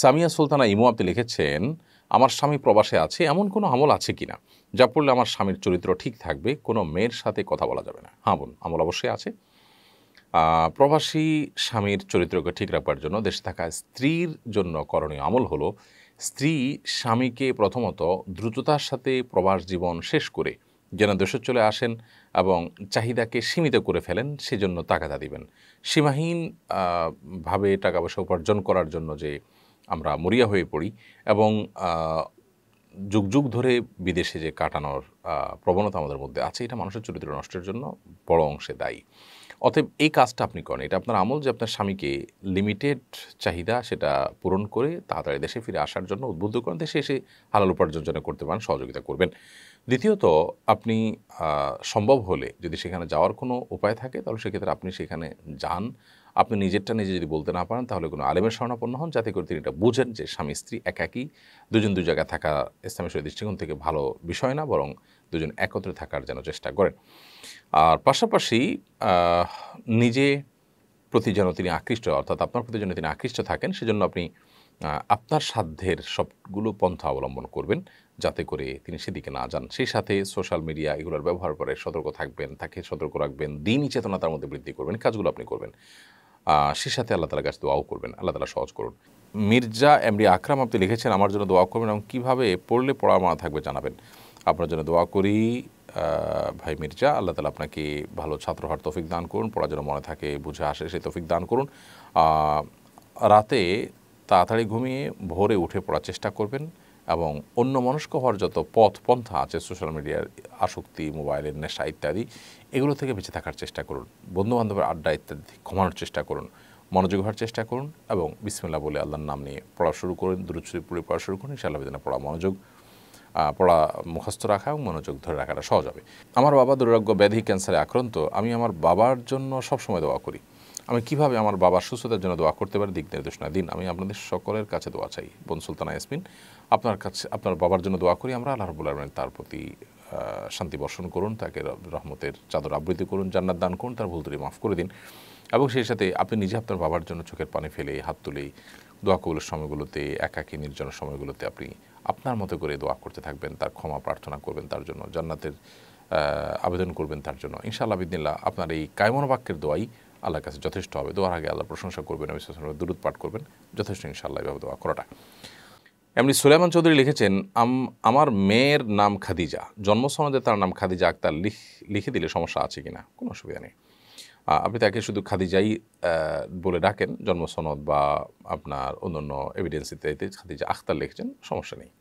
সামিয়া সুলতানা ইমু আপনি লিখেছেন আমার স্বামী প্রবাসে আছে এমন কোনো আমল আছে কি না যা পড়লে আমার স্বামীর চরিত্র ঠিক থাকবে কোনো মেয়ের সাথে কথা বলা যাবে না হ্যাঁ বোন আমল অবশ্যই আছে প্রবাসী স্বামীর চরিত্রকে ঠিক রাখবার জন্য দেশে থাকা স্ত্রীর জন্য করণীয় আমল হলো স্ত্রী স্বামীকে প্রথমত দ্রুততার সাথে প্রবাস জীবন শেষ করে যেন দেশে চলে আসেন এবং চাহিদাকে সীমিত করে ফেলেন সেজন্য তাকাতা দিবেন সীমাহীন ভাবে টাকা পয়সা উপার্জন করার জন্য যে আমরা মরিয়া হয়ে পড়ি এবং যুগ যুগ ধরে বিদেশে যে কাটানোর প্রবণতা আমাদের মধ্যে আছে এটা মানুষের চরিত্র নষ্টের জন্য বড় অংশে দায়ী অতএব এই কাজটা আপনি করেন এটা আপনার আমল যে আপনার স্বামীকে লিমিটেড চাহিদা সেটা পূরণ করে তাড়াতাড়ি দেশে ফিরে আসার জন্য উদ্বুদ্ধ করেন দেশে এসে হালাল উপার্জন জন্য করতে পারেন সহযোগিতা করবেন দ্বিতীয়ত আপনি সম্ভব হলে যদি সেখানে যাওয়ার কোনো উপায় থাকে তাহলে সেক্ষেত্রে আপনি সেখানে যান আপনি নিজেরটা নিজে যদি বলতে না পারেন তাহলে কোনো আলেমের স্বর্ণাপন্ন হন যাতে করে তিনি এটা বুঝেন যে স্বামী স্ত্রী একাকি দুজন দু জায়গায় থাকা ইসলামী দৃষ্টিকোণ থেকে ভালো বিষয় না বরং দুজন একত্রে থাকার যেন চেষ্টা করেন আর পাশাপাশি নিজে প্রতি যেন তিনি আকৃষ্ট অর্থাৎ আপনার প্রতি যেন তিনি আকৃষ্ট থাকেন সেজন্য আপনি আপনার সাধ্যের সবগুলো পন্থা অবলম্বন করবেন যাতে করে তিনি সেদিকে না যান সেই সাথে সোশ্যাল মিডিয়া এগুলোর ব্যবহার করে সতর্ক থাকবেন তাকে সতর্ক রাখবেন দিনই চেতনা তার মধ্যে বৃদ্ধি করবেন কাজগুলো আপনি করবেন সে সাথে আল্লাহ তালার কাছে দোয়াও করবেন আল্লাহ তালা সহজ করুন মির্জা এমডি আকরাম আপনি লিখেছেন আমার জন্য দোয়া করবেন এবং কীভাবে পড়লে পড়া মনে থাকবে জানাবেন আপনার জন্য দোয়া করি ভাই মির্জা আল্লাহ তালা আপনাকে ভালো ছাত্র হওয়ার তফিক দান করুন পড়ার জন্য মনে থাকে বুঝে আসে সেই তফিক দান করুন রাতে তাড়াতাড়ি ঘুমিয়ে ভোরে উঠে পড়ার চেষ্টা করবেন এবং অন্য মনস্ক হওয়ার যত পথ পন্থা আছে সোশ্যাল মিডিয়ার আসক্তি মোবাইলের নেশা ইত্যাদি এগুলো থেকে বেঁচে থাকার চেষ্টা করুন বন্ধুবান্ধবের আড্ডা ইত্যাদি কমানোর চেষ্টা করুন মনোযোগ হওয়ার চেষ্টা করুন এবং বিসমিল্লা বলে আল্লাহর নাম নিয়ে পড়া শুরু করুন দূরচ্ছুরি পড়ে পড়া শুরু করুন ইনশাআল্লাহ যেন পড়া মনোযোগ পড়া মুখস্থ রাখা এবং মনোযোগ ধরে রাখাটা সহজ হবে আমার বাবা দুরারোগ্য ব্যাধি ক্যান্সারে আক্রান্ত আমি আমার বাবার জন্য সবসময় দোয়া করি আমি কিভাবে আমার বাবার সুস্থতার জন্য দোয়া করতে পারি দিক নির্দেশনা দিন আমি আপনাদের সকলের কাছে দোয়া চাই বোন সুলতানা ইয়াসমিন আপনার কাছে আপনার বাবার জন্য দোয়া করি আমরা আল্লাহ রবুল্লা তার প্রতি শান্তি বর্ষণ করুন তাকে রহমতের চাদর আবৃত্তি করুন জান্নাত দান করুন তার ভুল তুলি মাফ করে দিন এবং সেই সাথে আপনি নিজে আপনার বাবার জন্য চোখের পানি ফেলে হাত তুলে দোয়া কবুলের সময়গুলোতে একাকী নির্জন সময়গুলোতে আপনি আপনার মতো করে দোয়া করতে থাকবেন তার ক্ষমা প্রার্থনা করবেন তার জন্য জান্নাতের আবেদন করবেন তার জন্য ইনশাআল্লাহ বিদিনিল্লা আপনার এই কায়মন বাক্যের দোয়াই আল্লাহর কাছে যথেষ্ট হবে দোয়ার আগে আল্লাহ প্রশংসা করবেন নবী সালামের দূরত পাঠ করবেন যথেষ্ট ইনশাআল্লাহ এভাবে দোয়া করাটা এমনি সুলেমান চৌধুরী লিখেছেন আমার মেয়ের নাম খাদিজা জন্ম তার নাম খাদিজা আক্তার লিখ লিখে দিলে সমস্যা আছে কি না কোনো অসুবিধা নেই আপনি তাকে শুধু খাদিজাই বলে ডাকেন জন্মসনদ বা আপনার অন্য এভিডেন্স ইত্যাদিতে খাদিজা আখতার লিখেছেন সমস্যা নেই